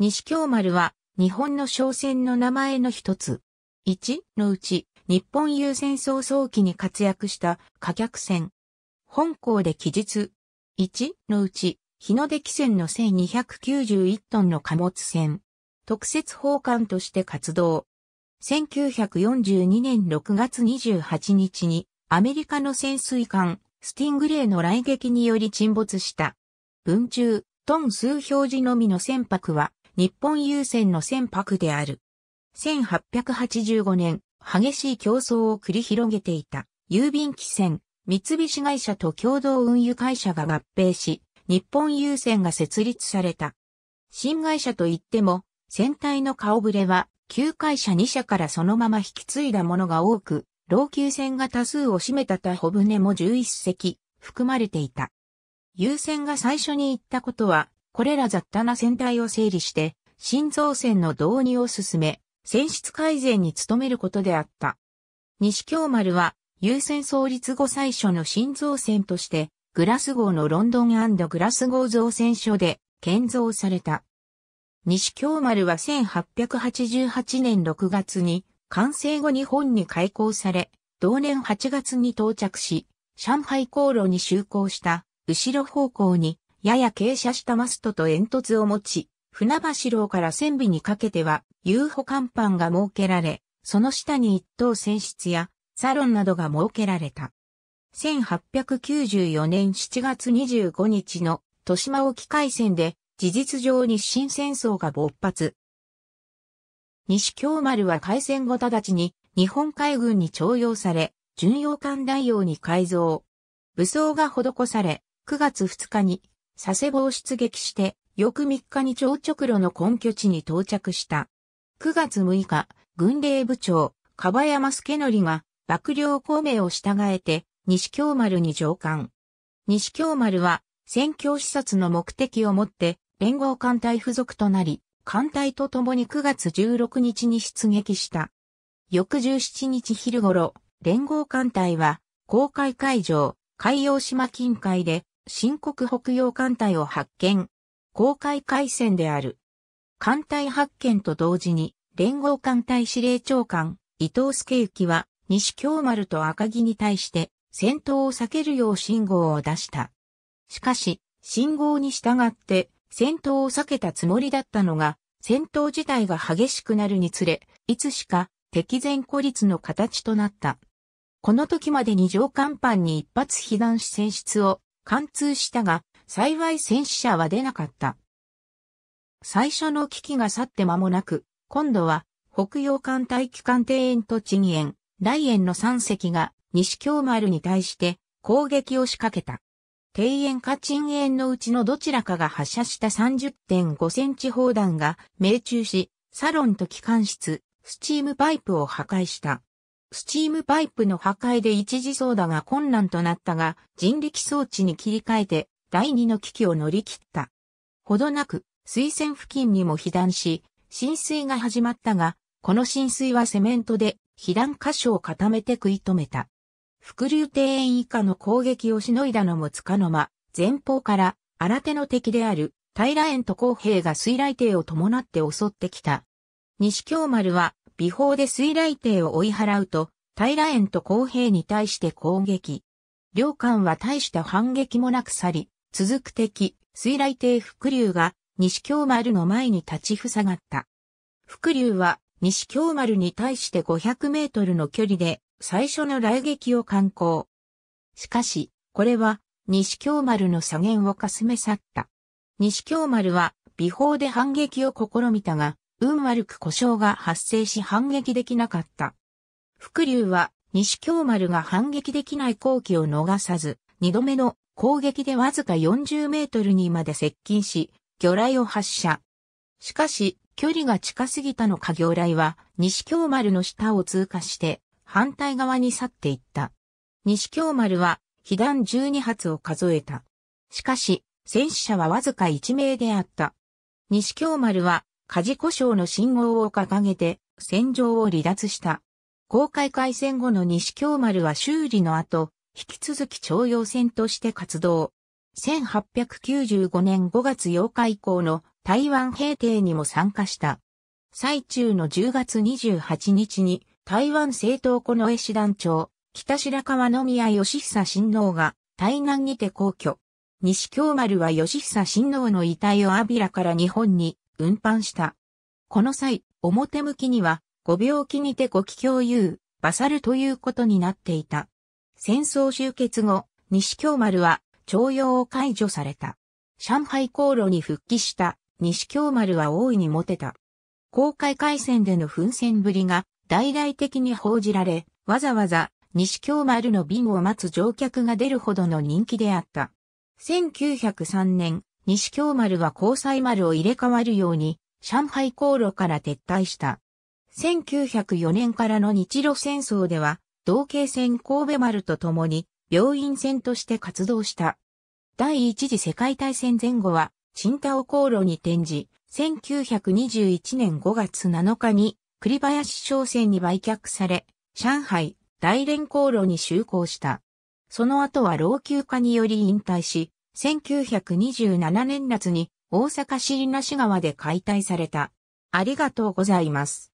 西京丸は日本の商船の名前の一つ。1のうち日本優先早早期に活躍した貨客船。本港で記述。1のうち日の出汽船の1291トンの貨物船。特設奉還として活動。1942年6月28日にアメリカの潜水艦スティングレーの来撃により沈没した。文中、トン数表示のみの船舶は日本郵船の船舶である。1885年、激しい競争を繰り広げていた郵便機船、三菱会社と共同運輸会社が合併し、日本郵船が設立された。新会社といっても、船体の顔ぶれは、旧会社2社からそのまま引き継いだものが多く、老朽船が多数を占めた他小船も11隻、含まれていた。優先が最初に言ったことは、これら雑多な船体を整理して、新造船の導入を進め、船室改善に努めることであった。西京丸は、優先創立後最初の新造船として、グラス号のロンドングラス号造船所で建造された。西京丸は1888年6月に完成後日本に開港され、同年8月に到着し、上海航路に就航した後ろ方向にやや傾斜したマストと煙突を持ち、船橋楼から船尾にかけては、遊歩甲板が設けられ、その下に一等船室や、サロンなどが設けられた。1894年7月25日の豊島沖海戦で事実上日清戦争が勃発。西京丸は海戦後直ちに日本海軍に徴用され、巡洋艦代用に改造。武装が施され、9月2日に佐世保を出撃して、翌3日に長直路の根拠地に到着した。9月6日、軍令部長、かばやますけのりが、幕僚公明を従えて、西京丸に上艦。西京丸は、戦況視察の目的をもって、連合艦隊付属となり、艦隊と共に9月16日に出撃した。翌17日昼頃、連合艦隊は、公開会場、海洋島近海で、新国北洋艦隊を発見。公開海戦である。艦隊発見と同時に、連合艦隊司令長官、伊藤助行は、西京丸と赤城に対して、戦闘を避けるよう信号を出した。しかし、信号に従って、戦闘を避けたつもりだったのが、戦闘自体が激しくなるにつれ、いつしか敵前孤立の形となった。この時までに上甲板に一発被弾し戦出を貫通したが、幸い戦死者は出なかった。最初の危機が去って間もなく、今度は北洋艦隊機関庭園と地義園、雷園の3隻が西京丸に対して攻撃を仕掛けた。庭園か鎮園のうちのどちらかが発射した30.5センチ砲弾が命中し、サロンと機関室、スチームパイプを破壊した。スチームパイプの破壊で一時操舵が困難となったが、人力装置に切り替えて、第二の危機を乗り切った。ほどなく、水線付近にも被弾し、浸水が始まったが、この浸水はセメントで、被弾箇所を固めて食い止めた。伏流庭園以下の攻撃をしのいだのもつかの間、前方から新手の敵である平園と公平が水雷艇を伴って襲ってきた。西京丸は美法で水雷帝を追い払うと、平園と公平に対して攻撃。両艦は大した反撃もなく去り、続く敵、水雷帝伏流が西京丸の前に立ちふさがった。伏流は西京丸に対して500メートルの距離で最初の雷撃を観光。しかし、これは西京丸の左舷をかすめ去った。西京丸は美法で反撃を試みたが、運悪く故障が発生し反撃できなかった。福竜は西京丸が反撃できない後期を逃さず、二度目の攻撃でわずか40メートルにまで接近し、魚雷を発射。しかし、距離が近すぎたのか魚雷は、西京丸の下を通過して、反対側に去っていった。西京丸は、被弾12発を数えた。しかし、戦死者はわずか1名であった。西京丸は、火事故障の信号を掲げて戦場を離脱した。公開開戦後の西京丸は修理の後、引き続き徴用船として活動。1895年5月8日以降の台湾平定にも参加した。最中の10月28日に台湾政党この江師団長、北白川宮義久親王が台南にて皇居。西京丸は義久親王の遺体をアビラから日本に運搬した。この際、表向きには、ご病気にてご気共有、バサルということになっていた。戦争終結後、西京丸は、徴用を解除された。上海航路に復帰した西京丸は大いにモテた。公開海戦での奮戦ぶりが大々的に報じられ、わざわざ西京丸の便を待つ乗客が出るほどの人気であった。1903年、西京丸は交際丸を入れ替わるように、上海航路から撤退した。1904年からの日露戦争では、同系船神戸丸と共に、病院船として活動した。第一次世界大戦前後は、新田尾航路に転じ、1921年5月7日に、栗林商船に売却され、上海、大連航路に就航した。その後は老朽化により引退し、1927年夏に大阪市稲市川で解体された。ありがとうございます。